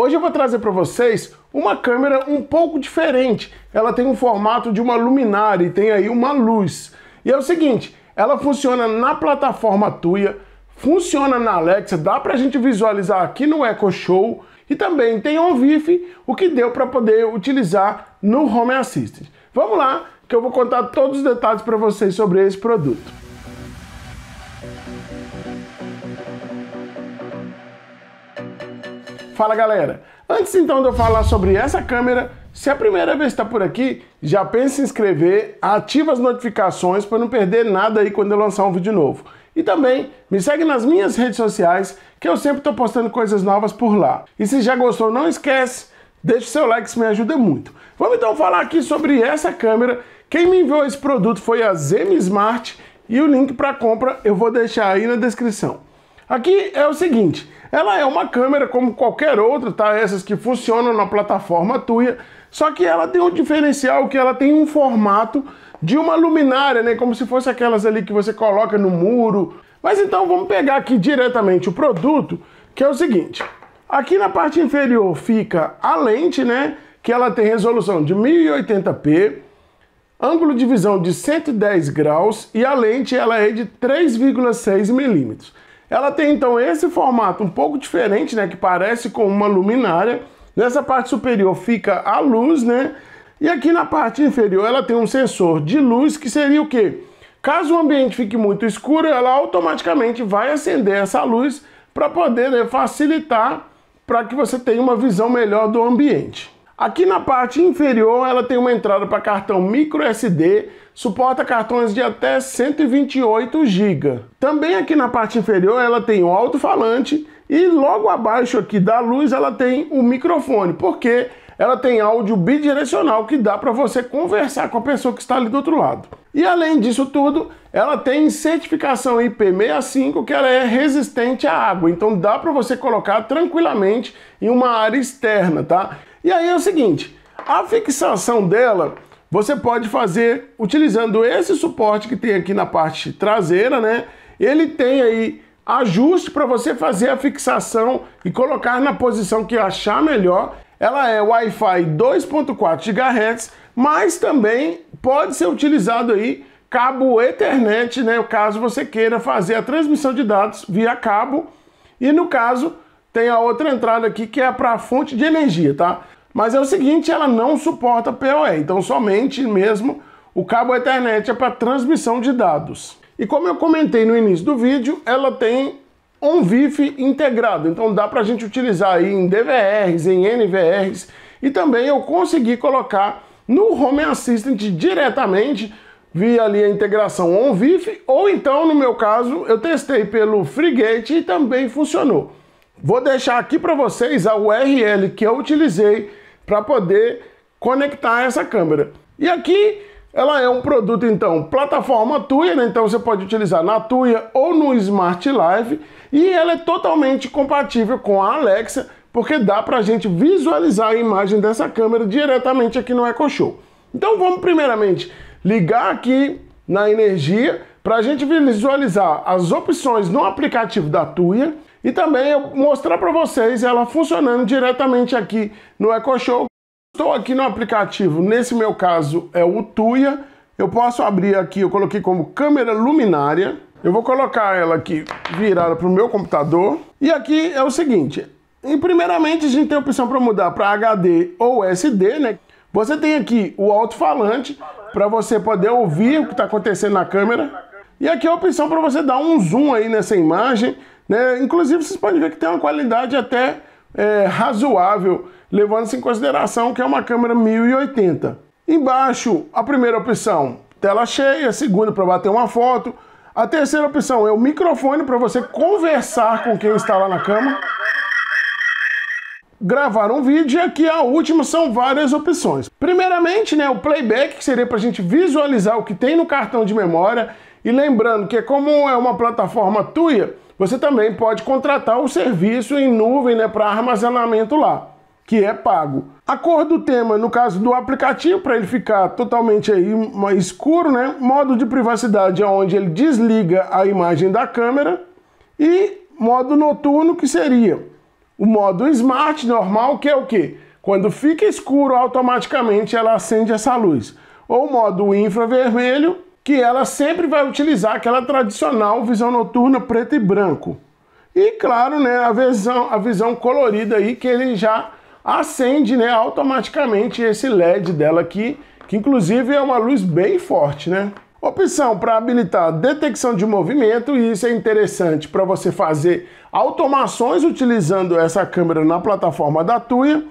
Hoje eu vou trazer para vocês uma câmera um pouco diferente. Ela tem o um formato de uma luminária e tem aí uma luz. E é o seguinte, ela funciona na plataforma Tuya, funciona na Alexa, dá para a gente visualizar aqui no Echo Show e também tem on o que deu para poder utilizar no Home Assistant. Vamos lá, que eu vou contar todos os detalhes para vocês sobre esse produto. Fala galera! Antes então de eu falar sobre essa câmera, se é a primeira vez está por aqui, já pense em se inscrever, ativa as notificações para não perder nada aí quando eu lançar um vídeo novo. E também me segue nas minhas redes sociais, que eu sempre estou postando coisas novas por lá. E se já gostou, não esquece, deixa o seu like, isso me ajuda muito. Vamos então falar aqui sobre essa câmera. Quem me enviou esse produto foi a Zem Smart e o link para compra eu vou deixar aí na descrição. Aqui é o seguinte, ela é uma câmera como qualquer outra, tá? Essas que funcionam na plataforma Tuya, só que ela tem um diferencial que ela tem um formato de uma luminária, né? Como se fosse aquelas ali que você coloca no muro. Mas então vamos pegar aqui diretamente o produto, que é o seguinte. Aqui na parte inferior fica a lente, né? Que ela tem resolução de 1080p, ângulo de visão de 110 graus e a lente ela é de 3,6 milímetros. Ela tem então esse formato um pouco diferente, né, que parece com uma luminária. Nessa parte superior fica a luz, né? E aqui na parte inferior ela tem um sensor de luz que seria o quê? Caso o ambiente fique muito escuro, ela automaticamente vai acender essa luz para poder né, facilitar para que você tenha uma visão melhor do ambiente. Aqui na parte inferior ela tem uma entrada para cartão micro SD, Suporta cartões de até 128 GB. Também aqui na parte inferior ela tem o alto-falante e logo abaixo aqui da luz ela tem o microfone, porque ela tem áudio bidirecional que dá para você conversar com a pessoa que está ali do outro lado. E além disso tudo, ela tem certificação IP65 que ela é resistente à água, então dá para você colocar tranquilamente em uma área externa, tá? E aí é o seguinte, a fixação dela você pode fazer utilizando esse suporte que tem aqui na parte traseira, né? Ele tem aí ajuste para você fazer a fixação e colocar na posição que achar melhor. Ela é Wi-Fi 2.4 GHz, mas também pode ser utilizado aí cabo Ethernet, né? Caso você queira fazer a transmissão de dados via cabo. E no caso, tem a outra entrada aqui que é para fonte de energia, tá? Mas é o seguinte, ela não suporta PoE, então somente mesmo o cabo Ethernet é para transmissão de dados. E como eu comentei no início do vídeo, ela tem um VIF integrado, então dá para a gente utilizar aí em DVRs, em NVRs, e também eu consegui colocar no Home Assistant diretamente via ali a integração OnVIF, ou então, no meu caso, eu testei pelo FreeGate e também funcionou. Vou deixar aqui para vocês a URL que eu utilizei para poder conectar essa câmera. E aqui ela é um produto, então, plataforma Tuya, né? então você pode utilizar na Tuya ou no Smart Live, e ela é totalmente compatível com a Alexa, porque dá para a gente visualizar a imagem dessa câmera diretamente aqui no Echo Show. Então vamos primeiramente ligar aqui na energia para a gente visualizar as opções no aplicativo da Tuya, e também eu mostrar para vocês ela funcionando diretamente aqui no Echo Show. Estou aqui no aplicativo, nesse meu caso é o Tuya. Eu posso abrir aqui, eu coloquei como câmera luminária. Eu vou colocar ela aqui virada para o meu computador. E aqui é o seguinte, e primeiramente a gente tem a opção para mudar para HD ou SD, né? Você tem aqui o alto-falante para você poder ouvir o que está acontecendo na câmera. E aqui é a opção para você dar um zoom aí nessa imagem, né? Inclusive, vocês podem ver que tem uma qualidade até é, razoável, levando-se em consideração que é uma câmera 1080. Embaixo, a primeira opção, tela cheia, a segunda para bater uma foto, a terceira opção é o microfone para você conversar com quem está lá na cama, gravar um vídeo e aqui a última são várias opções. Primeiramente, né, o playback, que seria para a gente visualizar o que tem no cartão de memória, e lembrando que como é uma plataforma tuya, você também pode contratar o serviço em nuvem né, para armazenamento lá, que é pago. A cor do tema, no caso do aplicativo, para ele ficar totalmente aí escuro, né? Modo de privacidade onde ele desliga a imagem da câmera e modo noturno que seria o modo smart normal, que é o que? Quando fica escuro, automaticamente ela acende essa luz. Ou modo infravermelho, que ela sempre vai utilizar aquela tradicional visão noturna preto e branco. E claro, né, a visão, a visão colorida aí que ele já acende, né, automaticamente esse LED dela aqui, que inclusive é uma luz bem forte, né? Opção para habilitar detecção de movimento, e isso é interessante para você fazer automações utilizando essa câmera na plataforma da Tuya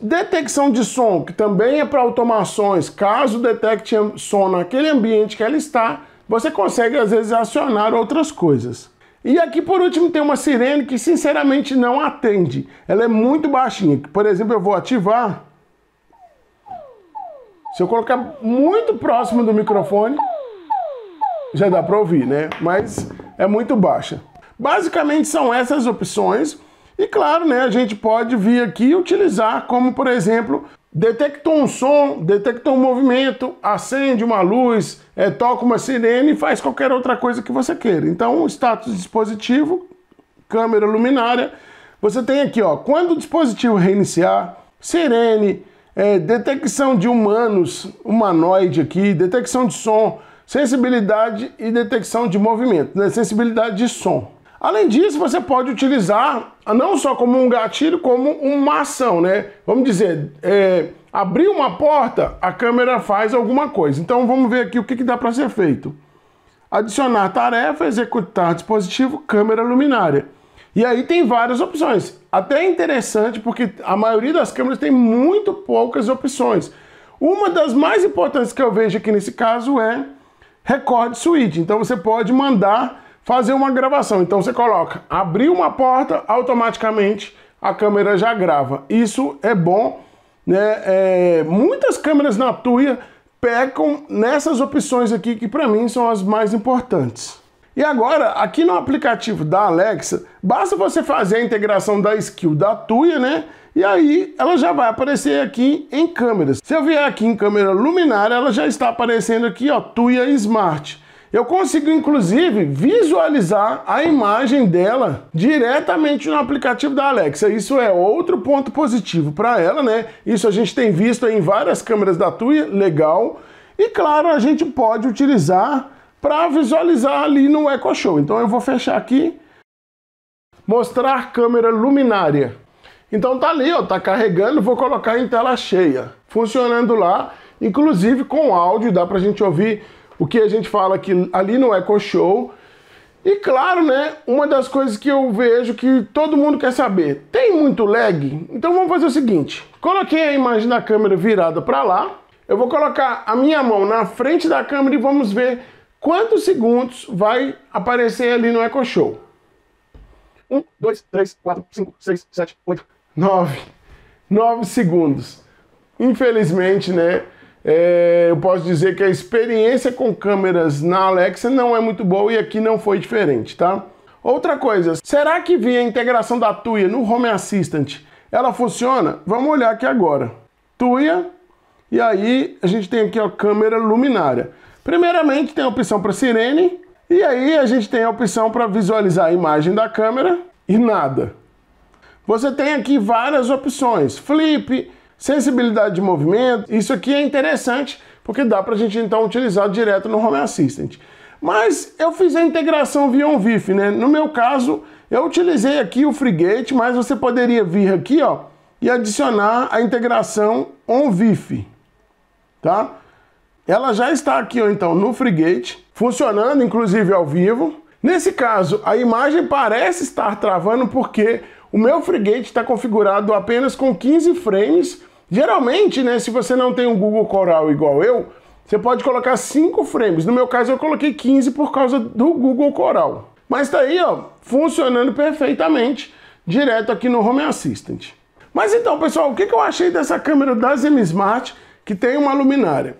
Detecção de som, que também é para automações, caso detecte som naquele ambiente que ela está, você consegue às vezes acionar outras coisas. E aqui por último tem uma sirene que sinceramente não atende. Ela é muito baixinha. Por exemplo, eu vou ativar. Se eu colocar muito próximo do microfone, já dá para ouvir, né? Mas é muito baixa. Basicamente são essas opções. E claro, né, a gente pode vir aqui e utilizar como, por exemplo, detectou um som, detectou um movimento, acende uma luz, é, toca uma sirene e faz qualquer outra coisa que você queira. Então, status dispositivo, câmera luminária, você tem aqui, ó, quando o dispositivo reiniciar, sirene, é, detecção de humanos, humanoide aqui, detecção de som, sensibilidade e detecção de movimento, né? sensibilidade de som. Além disso, você pode utilizar não só como um gatilho, como uma ação, né? Vamos dizer, é, abrir uma porta, a câmera faz alguma coisa. Então vamos ver aqui o que, que dá para ser feito. Adicionar tarefa, executar dispositivo, câmera luminária. E aí tem várias opções. Até interessante porque a maioria das câmeras tem muito poucas opções. Uma das mais importantes que eu vejo aqui nesse caso é Record Suite. Então você pode mandar fazer uma gravação. Então você coloca, abrir uma porta, automaticamente a câmera já grava. Isso é bom, né? É, muitas câmeras na Tuya pecam nessas opções aqui que para mim são as mais importantes. E agora, aqui no aplicativo da Alexa, basta você fazer a integração da skill da Tuya, né? E aí ela já vai aparecer aqui em câmeras. Se eu vier aqui em câmera luminária, ela já está aparecendo aqui, ó, Tuya Smart. Eu consigo, inclusive, visualizar a imagem dela diretamente no aplicativo da Alexa. Isso é outro ponto positivo para ela, né? Isso a gente tem visto em várias câmeras da Tuya, legal. E claro, a gente pode utilizar para visualizar ali no Echo Show. Então eu vou fechar aqui. Mostrar câmera luminária. Então tá ali, ó, tá carregando, vou colocar em tela cheia. Funcionando lá, inclusive com áudio, dá pra gente ouvir o que a gente fala que ali no Eco Show. E claro, né? Uma das coisas que eu vejo que todo mundo quer saber: tem muito lag? Então vamos fazer o seguinte: coloquei a imagem da câmera virada para lá. Eu vou colocar a minha mão na frente da câmera e vamos ver quantos segundos vai aparecer ali no Eco Show. 1, 2, 3, 4, 5, 6, 7, 8, 9. 9 segundos. Infelizmente, né? É, eu posso dizer que a experiência com câmeras na Alexa não é muito boa e aqui não foi diferente, tá? Outra coisa, será que via a integração da Tuya no Home Assistant ela funciona? Vamos olhar aqui agora. Tuya, e aí a gente tem aqui a câmera luminária. Primeiramente tem a opção para sirene, e aí a gente tem a opção para visualizar a imagem da câmera e nada. Você tem aqui várias opções, flip, sensibilidade de movimento. Isso aqui é interessante porque dá para a gente então utilizar direto no Home Assistant. Mas eu fiz a integração via Onvif VIF, né? No meu caso, eu utilizei aqui o FreeGate, mas você poderia vir aqui, ó, e adicionar a integração OnVIF, tá? Ela já está aqui, ó, então, no FreeGate, funcionando, inclusive, ao vivo. Nesse caso, a imagem parece estar travando porque o meu frigate está configurado apenas com 15 frames. Geralmente, né, se você não tem um Google Coral igual eu, você pode colocar 5 frames. No meu caso, eu coloquei 15 por causa do Google Coral. Mas tá aí, ó, funcionando perfeitamente, direto aqui no Home Assistant. Mas então, pessoal, o que eu achei dessa câmera da Zemismart que tem uma luminária?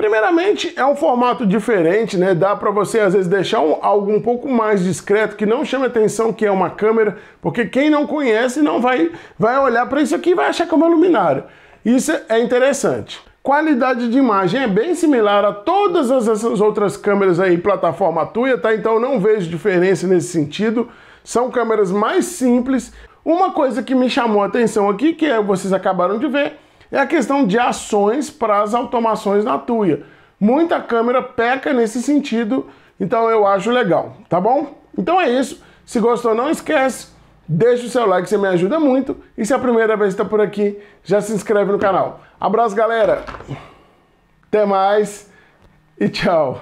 Primeiramente, é um formato diferente, né? Dá para você às vezes deixar um, algo um pouco mais discreto que não chame atenção que é uma câmera, porque quem não conhece não vai vai olhar para isso aqui e vai achar que é uma luminária. Isso é interessante. Qualidade de imagem é bem similar a todas essas outras câmeras aí plataforma Tuya, tá? Então não vejo diferença nesse sentido. São câmeras mais simples. Uma coisa que me chamou a atenção aqui, que é, vocês acabaram de ver, é a questão de ações para as automações na tuia. Muita câmera peca nesse sentido, então eu acho legal, tá bom? Então é isso. Se gostou, não esquece, deixa o seu like, você me ajuda muito. E se é a primeira vez está por aqui, já se inscreve no canal. Abraço, galera. Até mais e tchau.